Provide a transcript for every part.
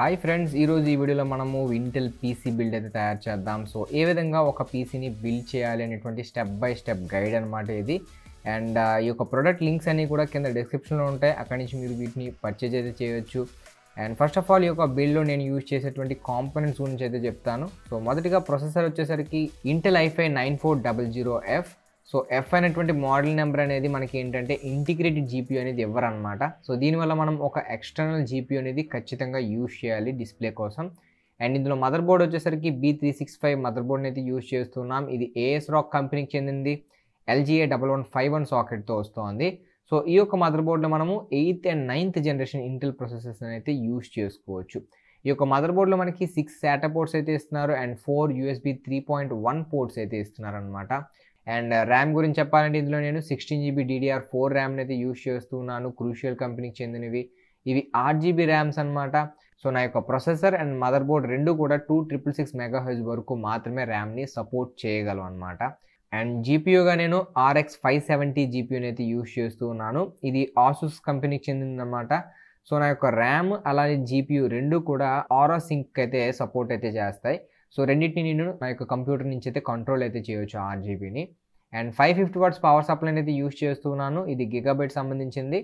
hi friends ఈరోజు ఈ వీడియోలో మనము ఇంటెల్ పీసీ బిల్డ్ అయితే తయారు చేద్దాం సో ఏ విధంగా ఒక పీసీని బిల్డ్ చేయాలి అనేటువంటి స్టెప్ బై స్టెప్ గైడ్ అనమాట ఇది అండ్ ఈ యొక్క ప్రొడక్ట్ లింక్స్ అన్నీ కూడా కింద డిస్క్రిప్షన్లో ఉంటాయి అక్కడి నుంచి మీరు వీటిని పర్చేజ్ అయితే చేయవచ్చు అండ్ ఫస్ట్ ఆఫ్ ఆల్ ఈ యొక్క బిల్డ్లో నేను యూజ్ చేసేటువంటి కాంపోనెంట్స్ గురించి అయితే చెప్తాను సో మొదటిగా ప్రొసెసర్ వచ్చేసరికి Intel i five nine four double zero F so F అనేటువంటి మోడల్ నెంబర్ అనేది మనకి ఏంటంటే ఇంటిగ్రేటెడ్ జీపీ అనేది అనమాట సో దీనివల్ల మనం ఒక ఎక్స్టర్నల్ జీపీ అనేది ఖచ్చితంగా యూజ్ చేయాలి డిస్ప్లే కోసం అండ్ ఇందులో మదర్ బోర్డ్ వచ్చేసరికి బీ త్రీ సిక్స్ ఫైవ్ మదర్ బోర్డ్ని అయితే యూజ్ చేస్తున్నాం ఇది ఏఎస్ రాక్ కంపెనీకి చెందింది LGA double one five one సాకెట్తో వస్తుంది సో ఈ యొక్క మదర్ బోర్డులో మనము eighth and ninth generation Intel processors అయితే యూజ్ చేసుకోవచ్చు ఈ యొక్క మదర్ బోర్డులో మనకి సిక్స్ సాటా పోర్ట్స్ అయితే ఇస్తున్నారు and four USB three point one ports అయితే ఇస్తున్నారు అనమాట అండ్ ర్యామ్ uh, గురించి చెప్పాలంటే ఇందులో నేను సిక్స్టీన్ జీబీ డీడీఆర్ ఫోర్ ర్యామ్ని అయితే యూస్ చేస్తున్నాను క్రూషియల్ కంపెనీకి చెందినవి ఇవి ఆరు జీబీ ర్యామ్స్ అనమాట సో నా యొక్క ప్రొసెసర్ అండ్ మదర్ బోర్డ్ రెండు కూడా టూ ట్రిపుల్ సిక్స్ మెగాహెజ్ వరకు మాత్రమే ర్యామ్ని సపోర్ట్ చేయగలం అనమాట అండ్ జీపీయూగా నేను ఆర్ఎక్స్ ఫైవ్ సెవెంటీ జీపీయూని అయితే యూస్ చేస్తూ ఉన్నాను ఇది ఆసూస్ కంపెనీకి చెందిందనమాట సో నా యొక్క ర్యామ్ అలానే జీపీయూ రెండు కూడా ఆరో సింక్ అయితే సపోర్ట్ అయితే చేస్తాయి సో రెండింటిని నేను నా యొక్క కంప్యూటర్ నుంచి అయితే కంట్రోల్ అయితే చేయొచ్చు ఆర్జీబీని and five fifty watts power supply అయితే యూస్ చేస్తున్నాను ఇది గిగాబెట్ సంబంధించింది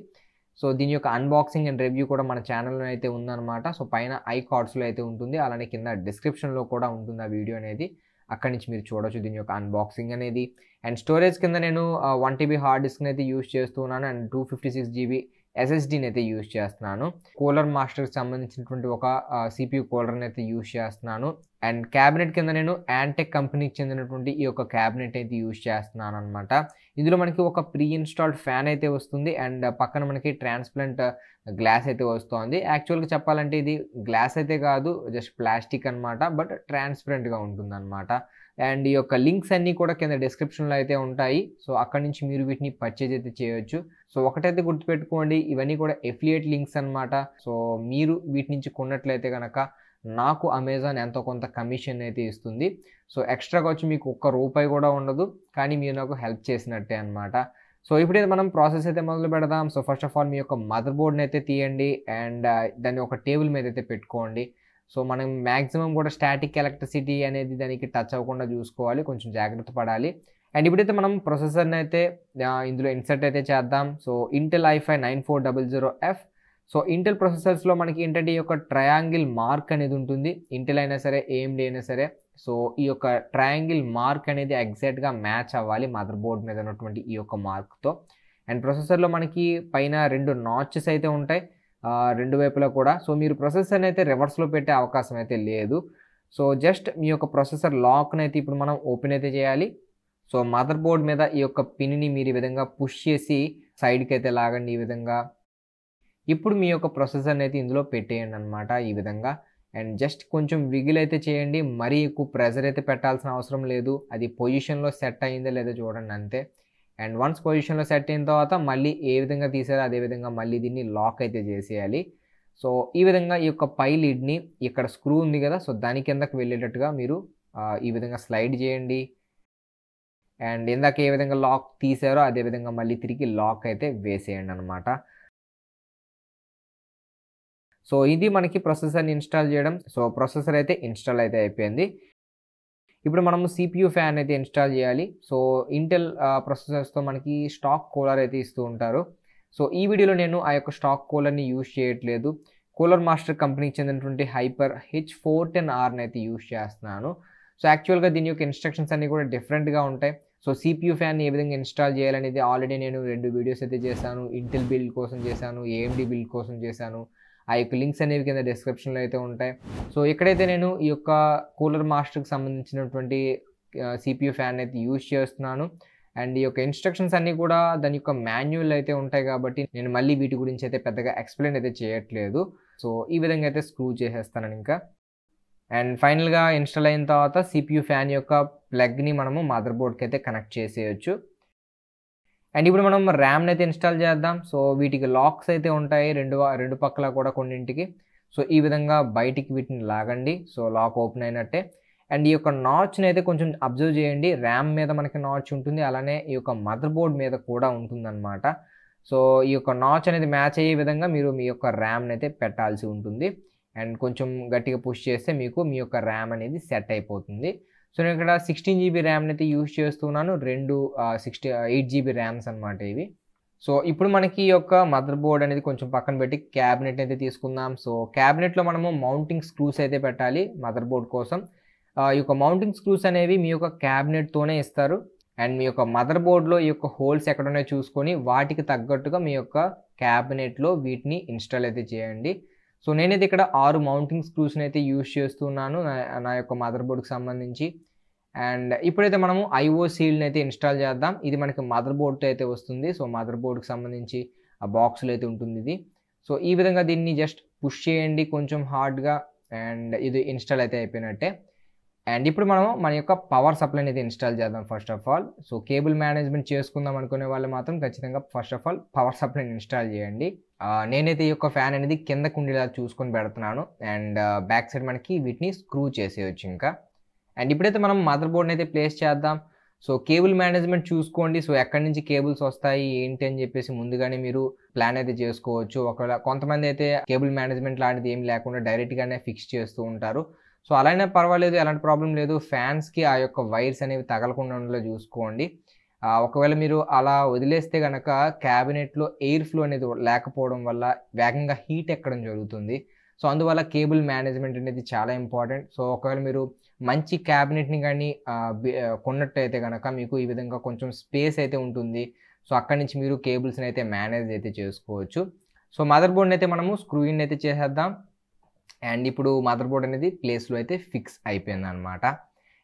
సో దీని యొక్క అన్బాక్సింగ్ అండ్ రివ్యూ కూడా మన ఛానల్లో అయితే ఉందన్నమాట సో పైన ఐ కార్డ్స్లో అయితే ఉంటుంది అలానే కింద డిస్క్రిప్షన్లో కూడా ఉంటుంది ఆ వీడియో అనేది అక్కడి నుంచి మీరు చూడొచ్చు దీని యొక్క అన్బాక్సింగ్ అనేది అండ్ స్టోరేజ్ కింద నేను వన్ టీబీ హార్డ్ డిస్క్ని అయితే యూస్ చేస్తున్నాను and two fifty six GB ఎస్ఎస్డీని అయితే యూస్ చేస్తున్నాను కూలర్ మాస్టర్కి సంబంధించినటువంటి ఒక సిపియు కూలర్ని అయితే యూస్ చేస్తున్నాను అండ్ క్యాబినెట్ కింద నేను యాంటెక్ కంపెనీకి చెందినటువంటి ఈ యొక్క క్యాబినెట్ అయితే యూజ్ చేస్తున్నాను అనమాట ఇందులో మనకి ఒక ప్రీ ఇన్స్టాల్డ్ ఫ్యాన్ అయితే వస్తుంది అండ్ పక్కన మనకి ట్రాన్స్ప్లాంట్ గ్లాస్ అయితే వస్తుంది యాక్చువల్గా చెప్పాలంటే ఇది గ్లాస్ అయితే కాదు జస్ట్ ప్లాస్టిక్ అనమాట బట్ ట్రాన్స్పరెంట్గా ఉంటుందన్నమాట అండ్ ఈ యొక్క లింక్స్ అన్నీ కూడా కింద డిస్క్రిప్షన్లో అయితే ఉంటాయి సో అక్కడ నుంచి మీరు వీటిని పర్చేజ్ అయితే చేయొచ్చు సో ఒకటైతే గుర్తుపెట్టుకోండి ఇవన్నీ కూడా ఎఫిలియేట్ లింక్స్ అనమాట సో మీరు వీటి నుంచి కొన్నట్లయితే కనుక నాకు అమెజాన్ ఎంతో కొంత కమిషన్ అయితే ఇస్తుంది సో ఎక్స్ట్రాగా వచ్చి మీకు ఒక్క రూపాయి కూడా ఉండదు కానీ మీరు నాకు హెల్ప్ చేసినట్టే అనమాట సో ఇప్పుడైతే మనం ప్రాసెస్ అయితే మొదలు పెడదాం సో ఫస్ట్ ఆఫ్ ఆల్ మీ యొక్క మదర్ బోర్డ్ని అయితే తీయండి అండ్ uh, దాన్ని ఒక టేబుల్ మీద అయితే పెట్టుకోండి సో మనం మ్యాక్సిమం కూడా స్టాటిక్ ఎలక్ట్రిసిటీ అనేది దానికి టచ్ అవ్వకుండా చూసుకోవాలి కొంచెం జాగ్రత్త పడాలి అండ్ ఇప్పుడైతే మనం ప్రొసెసర్ని అయితే uh, ఇందులో ఇన్సర్ట్ అయితే చేద్దాం so Intel i five nine four double zero F so Intel ప్రొసెసర్స్లో మనకి ఏంటంటే ఈ యొక్క ట్రయాంగిల్ మార్క్ అనేది ఉంటుంది ఇంటెల్ అయినా సరే ఏఎండి అయినా సరే సో ఈ యొక్క ట్రయాంగిల్ మార్క్ అనేది ఎగ్జాక్ట్గా మ్యాచ్ అవ్వాలి మదర్ బోర్డ్ మీద ఉన్నటువంటి ఈ యొక్క మార్క్తో అండ్ ప్రొసెసర్లో మనకి పైన రెండు నాచెస్ అయితే ఉంటాయి రెండు వైపులా కూడా సో మీరు ప్రొసెసర్ని అయితే రివర్స్లో పెట్టే అవకాశం అయితే లేదు సో జస్ట్ మీ యొక్క ప్రొసెసర్ లాక్ని అయితే ఇప్పుడు మనం ఓపెన్ అయితే చేయాలి సో మదర్ బోర్డ్ మీద ఈ యొక్క పిన్ని మీరు ఈ విధంగా పుష్ చేసి సైడ్కి అయితే లాగండి ఈ విధంగా ఇప్పుడు మీ యొక్క ప్రొసెసర్ని అయితే ఇందులో పెట్టేయండి అనమాట ఈ విధంగా అండ్ జస్ట్ కొంచెం విగిల్ అయితే చేయండి మరీ ఎక్కువ ప్రెజర్ అయితే పెట్టాల్సిన అవసరం లేదు అది పొజిషన్లో సెట్ అయిందో లేదో చూడండి అంతే అండ్ వన్స్ పొజిషన్లో సెట్ అయిన తర్వాత మళ్ళీ ఏ విధంగా తీసారో అదే విధంగా మళ్ళీ దీన్ని లాక్ అయితే చేసేయాలి సో ఈ విధంగా ఈ యొక్క పై లిడ్ని ఇక్కడ స్క్రూ ఉంది కదా సో దాని కిందకు వెళ్ళేటట్టుగా మీరు ఈ విధంగా స్లైడ్ చేయండి అండ్ ఇందాక ఏ విధంగా లాక్ తీసారో అదే విధంగా మళ్ళీ తిరిగి లాక్ అయితే వేసేయండి అనమాట సో ఇది మనకి ప్రొసెసర్ని ఇన్స్టాల్ చేయడం సో ప్రొసెసర్ అయితే ఇన్స్టాల్ అయితే అయిపోయింది ఇప్పుడు మనము సిపియూ ఫ్యాన్ అయితే ఇన్స్టాల్ చేయాలి సో ఇంటెల్ ప్రొసెసర్స్తో మనకి స్టాక్ కూలర్ అయితే ఇస్తూ ఉంటారు సో ఈ వీడియోలో నేను ఆ యొక్క స్టాక్ కూలర్ని యూజ్ చేయట్లేదు కూలర్ మాస్టర్ కంపెనీకి చెందినటువంటి హైపర్ హెచ్ ఫోర్ టెన్ ఆర్ని అయితే యూజ్ చేస్తున్నాను సో యాక్చువల్గా దీని యొక్క ఇన్స్ట్రక్షన్స్ అన్నీ కూడా డిఫరెంట్గా ఉంటాయి సో సిపియూ ఫ్యాన్ ఏ విధంగా ఇన్స్టాల్ చేయాలనేది ఆల్రెడీ నేను రెండు వీడియోస్ అయితే చేశాను ఇంటెల్ బిల్డ్ కోసం చేశాను ఏఎండి బిల్డ్ కోసం చేశాను ఆ యొక్క లింక్స్ అనేవి కింద డిస్క్రిప్షన్లో అయితే ఉంటాయి సో ఇక్కడైతే నేను ఈ యొక్క కూలర్ మాస్టర్కి సంబంధించినటువంటి సిపియూ ఫ్యాన్ అయితే యూజ్ చేస్తున్నాను అండ్ ఈ యొక్క ఇన్స్ట్రక్షన్స్ అన్నీ కూడా దాని యొక్క మాన్యువల్ అయితే ఉంటాయి కాబట్టి నేను మళ్ళీ వీటి గురించి అయితే పెద్దగా ఎక్స్ప్లెయిన్ అయితే చేయట్లేదు సో ఈ విధంగా అయితే స్క్రూ చేసేస్తాను ఇంకా అండ్ ఫైనల్గా ఇన్స్టాల్ అయిన తర్వాత సిపియూ ఫ్యాన్ యొక్క ప్లగ్ని మనము మదర్ బోర్డ్కి అయితే కనెక్ట్ చేసేయచ్చు అండ్ ఇప్పుడు మనం ర్యామ్ని అయితే ఇన్స్టాల్ చేద్దాం సో వీటికి లాక్స్ అయితే ఉంటాయి రెండు రెండు పక్కల కూడా కొన్నింటికి సో ఈ విధంగా బయటికి వీటిని లాగండి సో లాక్ ఓపెన్ అయినట్టే అండ్ ఈ యొక్క నాచ్ని అయితే కొంచెం అబ్జర్వ్ చేయండి ర్యామ్ మీద మనకి నాచ్ ఉంటుంది అలానే ఈ యొక్క మదర్ బోర్డ్ మీద కూడా ఉంటుందన్నమాట సో ఈ యొక్క నాచ్ అనేది మ్యాచ్ అయ్యే విధంగా మీరు మీ యొక్క ర్యామ్ని అయితే పెట్టాల్సి ఉంటుంది అండ్ కొంచెం గట్టిగా పుష్ చేస్తే మీకు మీ యొక్క ర్యామ్ అనేది సెట్ అయిపోతుంది సో నేను ఇక్కడ సిక్స్టీన్ జీబీ ర్యామ్ని అయితే యూజ్ చేస్తున్నాను రెండు సిక్స్టీ ఎయిట్ జీబీ ర్యామ్స్ అనమాట ఇవి సో ఇప్పుడు మనకి యొక్క మదర్ బోర్డ్ అనేది కొంచెం పక్కన పెట్టి క్యాబినెట్ అయితే తీసుకుందాం సో క్యాబినెట్లో మనము మౌంటింగ్ స్క్రూస్ అయితే పెట్టాలి మదర్ బోర్డ్ కోసం ఈ యొక్క మౌంటింగ్ స్క్రూస్ అనేవి మీ యొక్క క్యాబినెట్తోనే ఇస్తారు అండ్ మీ యొక్క మదర్ బోర్డ్లో ఈ యొక్క హోల్స్ ఎక్కడ ఉన్నాయో చూసుకొని వాటికి తగ్గట్టుగా మీ యొక్క క్యాబినెట్లో వీటిని ఇన్స్టాల్ అయితే చేయండి సో నేనైతే ఇక్కడ ఆరు మౌంటింగ్ స్క్రూస్ని అయితే యూజ్ చేస్తున్నాను నా యొక్క మదర్ బోర్డ్కి సంబంధించి అండ్ ఇప్పుడైతే మనము ఐఓ సీల్ని అయితే ఇన్స్టాల్ చేద్దాం ఇది మనకి మదర్ బోర్డ్ అయితే వస్తుంది సో మదర్ బోర్డ్కి సంబంధించి ఆ బాక్స్లో అయితే ఉంటుంది ఇది సో ఈ విధంగా దీన్ని జస్ట్ పుష్ చేయండి కొంచెం హార్డ్గా అండ్ ఇది ఇన్స్టాల్ అయితే అయిపోయినట్టే అండ్ ఇప్పుడు మనం మన యొక్క పవర్ సప్లైని అయితే ఇన్స్టాల్ చేద్దాం first of all so cable management చేసుకుందాం అనుకునే వాళ్ళు మాత్రం ఖచ్చితంగా ఫస్ట్ ఆఫ్ ఆల్ పవర్ సప్లైని ఇన్స్టాల్ చేయండి నేనైతే ఈ యొక్క ఫ్యాన్ అనేది కిందకు ఉండేలా చూసుకొని పెడుతున్నాను అండ్ బ్యాక్ సైడ్ మనకి వీటిని స్క్రూ చేసేయచ్చు ఇంకా అండ్ ఇప్పుడైతే మనం మదర్ బోర్డ్ని అయితే ప్లేస్ చేద్దాం సో కేబుల్ మేనేజ్మెంట్ చూసుకోండి సో ఎక్కడి నుంచి కేబుల్స్ వస్తాయి ఏంటి అని చెప్పేసి ముందుగానే మీరు ప్లాన్ అయితే చేసుకోవచ్చు ఒకవేళ కొంతమంది అయితే కేబుల్ మేనేజ్మెంట్ లాంటిది ఏం లేకుండా డైరెక్ట్గానే ఫిక్స్ చేస్తూ ఉంటారు సో అలానే పర్వాలేదు ఎలాంటి ప్రాబ్లం లేదు ఫ్యాన్స్కి ఆ యొక్క వైర్స్ అనేవి తగలకుండా ఉండేలా చూసుకోండి ఒకవేళ మీరు అలా వదిలేస్తే కనుక క్యాబినెట్లో ఎయిర్ ఫ్లో అనేది లేకపోవడం వల్ల వేగంగా హీట్ ఎక్కడం జరుగుతుంది సో అందువల్ల కేబుల్ మేనేజ్మెంట్ అనేది చాలా ఇంపార్టెంట్ సో ఒకవేళ మీరు మంచి క్యాబినెట్ని కానీ కొన్నట్టయితే కనుక మీకు ఈ విధంగా కొంచెం స్పేస్ అయితే ఉంటుంది సో అక్కడి నుంచి మీరు కేబుల్స్ని అయితే మేనేజ్ అయితే చేసుకోవచ్చు సో మదర్ బోర్డ్ని అయితే మనము స్క్రూయిన్ అయితే చేసేద్దాం అండ్ ఇప్పుడు మదర్ బోర్డ్ అనేది ప్లేస్లో అయితే ఫిక్స్ అయిపోయింది అనమాట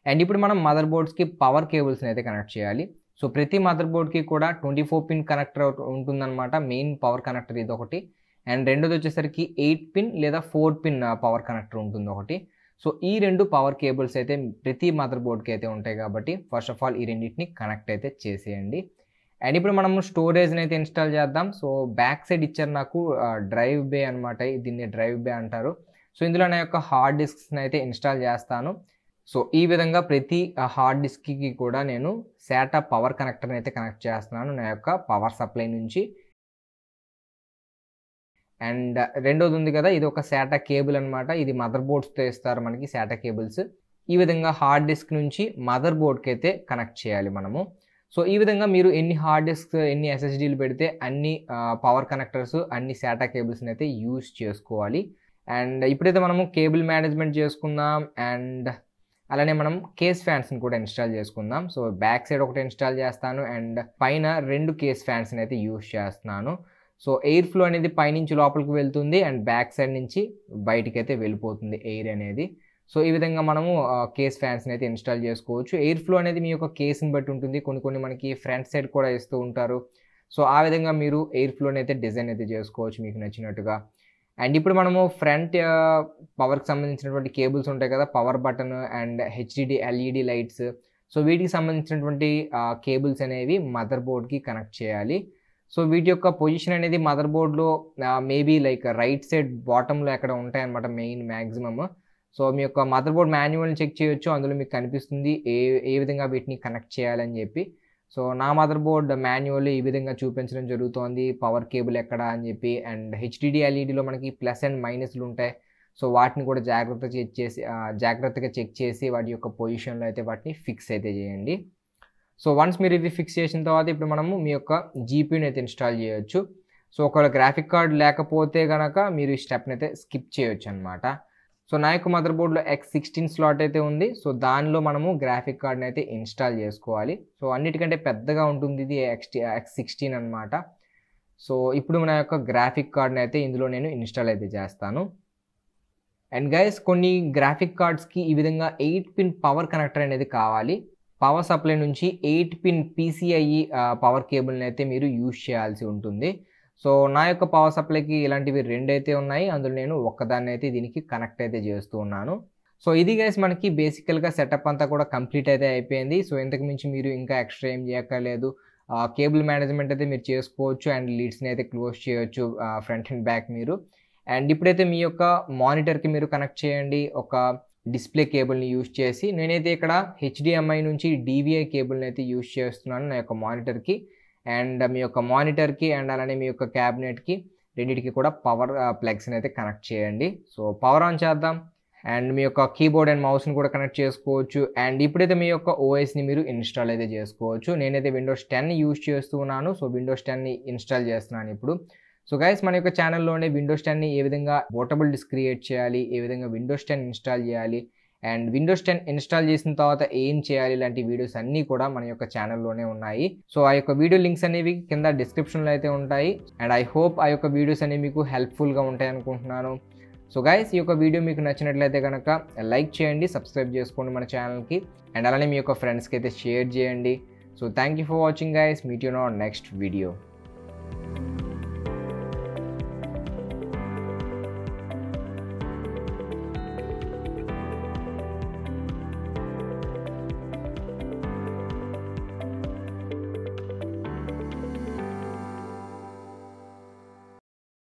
అండ్ ఇప్పుడు మనం మదర్ బోర్డ్స్కి పవర్ కేబుల్స్ని అయితే కనెక్ట్ చేయాలి సో ప్రతి మదర్ బోర్డ్కి కూడా ట్వంటీ ఫోర్ పిన్ కనెక్టర్ ఉంటుందన్నమాట మెయిన్ పవర్ కనెక్టర్ ఇది ఒకటి అండ్ రెండోది వచ్చేసరికి ఎయిట్ పిన్ లేదా ఫోర్ పిన్ పవర్ కనెక్టర్ ఉంటుంది ఒకటి సో ఈ రెండు పవర్ కేబుల్స్ అయితే ప్రతి మదర్ బోర్డ్కి అయితే ఉంటాయి కాబట్టి ఫస్ట్ ఆఫ్ ఆల్ ఈ రెండింటిని కనెక్ట్ అయితే చేసేయండి అండ్ ఇప్పుడు మనము స్టోరేజ్ని అయితే ఇన్స్టాల్ చేద్దాం సో బ్యాక్ సైడ్ ఇచ్చారు నాకు డ్రైవ్ బే అనమాట దీన్ని డ్రైవ్ బే అంటారు సో ఇందులో నా యొక్క హార్డ్ డిస్క్స్ని అయితే ఇన్స్టాల్ చేస్తాను సో ఈ విధంగా ప్రతి హార్డ్ డిస్క్కి కూడా నేను శాటా పవర్ కనెక్టర్ని అయితే కనెక్ట్ చేస్తున్నాను నా యొక్క పవర్ సప్లై నుంచి అండ్ రెండోది ఉంది కదా ఇది ఒక శాటా కేబుల్ అనమాట ఇది మదర్ బోర్డ్స్తో ఇస్తారు మనకి శాటా కేబుల్స్ ఈ విధంగా హార్డ్ డిస్క్ నుంచి మదర్ బోర్డ్కి అయితే కనెక్ట్ చేయాలి మనము సో ఈ విధంగా మీరు ఎన్ని హార్డ్ డిస్క్ ఎన్ని ఎస్ఎస్డీలు పెడితే అన్ని పవర్ కనెక్టర్స్ అన్ని శాటా కేబుల్స్ని అయితే యూజ్ చేసుకోవాలి అండ్ ఇప్పుడైతే మనము కేబుల్ మేనేజ్మెంట్ చేసుకుందాం అండ్ అలానే మనం కేస్ ఫ్యాన్స్ని కూడా ఇన్స్టాల్ చేసుకుందాం సో బ్యాక్ సైడ్ ఒకటి ఇన్స్టాల్ చేస్తాను అండ్ పైన రెండు కేస్ ఫ్యాన్స్ని అయితే యూజ్ చేస్తున్నాను సో ఎయిర్ ఫ్లో అనేది పైనుంచి లోపలికి వెళ్తుంది అండ్ బ్యాక్ సైడ్ నుంచి బయటికి అయితే వెళ్ళిపోతుంది ఎయిర్ అనేది సో ఈ విధంగా మనము కేస్ ఫ్యాన్స్ని అయితే ఇన్స్టాల్ చేసుకోవచ్చు ఎయిర్ ఫ్లో అనేది మీ యొక్క కేసుని బట్టి ఉంటుంది కొన్ని కొన్ని మనకి ఫ్రంట్ సైడ్ కూడా ఇస్తూ ఉంటారు సో ఆ విధంగా మీరు ఎయిర్ ఫ్లోని అయితే డిజైన్ అయితే చేసుకోవచ్చు మీకు నచ్చినట్టుగా అండ్ ఇప్పుడు మనము ఫ్రంట్ పవర్కి సంబంధించినటువంటి కేబుల్స్ ఉంటాయి కదా power button and HDD LED lights so వీటికి సంబంధించినటువంటి కేబుల్స్ అనేవి మదర్ బోర్డ్కి కనెక్ట్ చేయాలి సో వీటి యొక్క పొజిషన్ అనేది మదర్ బోర్డ్లో మేబీ లైక్ రైట్ సైడ్ బాటంలో ఎక్కడ ఉంటాయన్నమాట మెయిన్ మ్యాక్సిమమ్ సో మీ యొక్క మదర్ బోర్డ్ మాన్యువల్ని చెక్ చేయొచ్చు అందులో మీకు కనిపిస్తుంది ఏ ఏ విధంగా వీటిని కనెక్ట్ చేయాలని చెప్పి సో నా మదర్ బోర్డ్ మాన్యువల్ ఈ విధంగా చూపించడం జరుగుతోంది పవర్ కేబుల్ ఎక్కడ అని చెప్పి అండ్ హెచ్డిడి ఎల్ఈడిలో మనకి ప్లస్ అండ్ మైనస్లు ఉంటాయి సో వాటిని కూడా జాగ్రత్త చెక్ చేసి జాగ్రత్తగా చెక్ చేసి వాటి యొక్క పొజిషన్లో అయితే వాటిని ఫిక్స్ అయితే చేయండి సో వన్స్ మీరు ఇది ఫిక్స్ చేసిన తర్వాత ఇప్పుడు మనము మీ యొక్క జీపీని అయితే ఇన్స్టాల్ చేయొచ్చు సో ఒకవేళ గ్రాఫిక్ కార్డ్ లేకపోతే కనుక మీరు ఈ స్టెప్ని అయితే స్కిప్ చేయొచ్చు అనమాట సో నా యొక్క మదర్ బోర్డ్లో ఎక్స్ సిక్స్టీన్ స్లాట్ అయితే ఉంది సో దానిలో మనము గ్రాఫిక్ కార్డ్ని అయితే ఇన్స్టాల్ చేసుకోవాలి సో అన్నిటికంటే పెద్దగా ఉంటుంది ఇది ఎక్స్ ఎక్స్ సిక్స్టీన్ అనమాట సో ఇప్పుడు నా యొక్క గ్రాఫిక్ కార్డ్ని అయితే ఇందులో నేను ఇన్స్టాల్ అయితే చేస్తాను అండ్ గైస్ కొన్ని గ్రాఫిక్ కార్డ్స్కి ఈ విధంగా ఎయిట్ పిన్ పవర్ కనెక్టర్ అనేది కావాలి పవర్ సప్లై నుంచి ఎయిట్ పిన్ పీసీఐ పవర్ కేబుల్ని అయితే మీరు యూజ్ చేయాల్సి ఉంటుంది సో నా యొక్క పవర్ సప్లైకి ఇలాంటివి రెండైతే ఉన్నాయి అందులో నేను ఒక్కదాన్ని అయితే దీనికి కనెక్ట్ అయితే చేస్తూ ఉన్నాను సో ఇది గైస్ మనకి బేసికల్గా సెటప్ అంతా కూడా కంప్లీట్ అయితే అయిపోయింది సో ఇంతకు మించి మీరు ఇంకా ఎక్స్ట్రా ఏం చేయక్కర్లేదు కేబుల్ మేనేజ్మెంట్ అయితే మీరు చేసుకోవచ్చు అండ్ లీడ్స్ని అయితే క్లోజ్ చేయొచ్చు ఫ్రంట్ అండ్ బ్యాక్ మీరు అండ్ ఇప్పుడైతే మీ యొక్క మానిటర్కి మీరు కనెక్ట్ చేయండి ఒక డిస్ప్లే కేబుల్ని యూజ్ చేసి నేనైతే ఇక్కడ హెచ్డిఎంఐ నుంచి డివిఐ కేబుల్ని అయితే యూజ్ చేస్తున్నాను నా యొక్క మానిటర్కి అండ్ మీ యొక్క మానిటర్కి అండ్ అలానే మీ యొక్క క్యాబినెట్కి రెండింటికి కూడా పవర్ ప్లగ్స్ని అయితే కనెక్ట్ చేయండి సో పవర్ ఆన్ చేద్దాం అండ్ మీ యొక్క కీబోర్డ్ అండ్ మౌస్ని కూడా కనెక్ట్ చేసుకోవచ్చు అండ్ ఇప్పుడైతే మీ యొక్క ఓఎస్ని మీరు ఇన్స్టాల్ అయితే చేసుకోవచ్చు నేనైతే విండోస్ టెన్ యూజ్ చేస్తున్నాను సో విండోస్ టెన్ని ఇన్స్టాల్ చేస్తున్నాను ఇప్పుడు సో గైస్ మన యొక్క ఛానల్లోనే విండోస్ టెన్ని ఏ విధంగా పోర్టబుల్ డిస్క్ క్రియేట్ చేయాలి ఏ విధంగా విండోస్ టెన్ ఇన్స్టాల్ చేయాలి అండ్ విండోస్ టెన్ ఇన్స్టాల్ చేసిన తర్వాత ఏం చేయాలి ఇలాంటి వీడియోస్ అన్నీ కూడా మన యొక్క ఛానల్లోనే ఉన్నాయి సో ఆ యొక్క వీడియో లింక్స్ అనేవి కింద డిస్క్రిప్షన్లో అయితే ఉంటాయి అండ్ ఐ హోప్ ఆ యొక్క వీడియోస్ అనేవి మీకు హెల్ప్ఫుల్గా ఉంటాయి అనుకుంటున్నాను సో గైస్ ఈ యొక్క వీడియో మీకు నచ్చినట్లయితే కనుక లైక్ చేయండి సబ్స్క్రైబ్ చేసుకోండి మన ఛానల్కి అండ్ అలానే మీ యొక్క ఫ్రెండ్స్కి అయితే షేర్ చేయండి so thank you for watching guys meet you నా నెక్స్ట్ వీడియో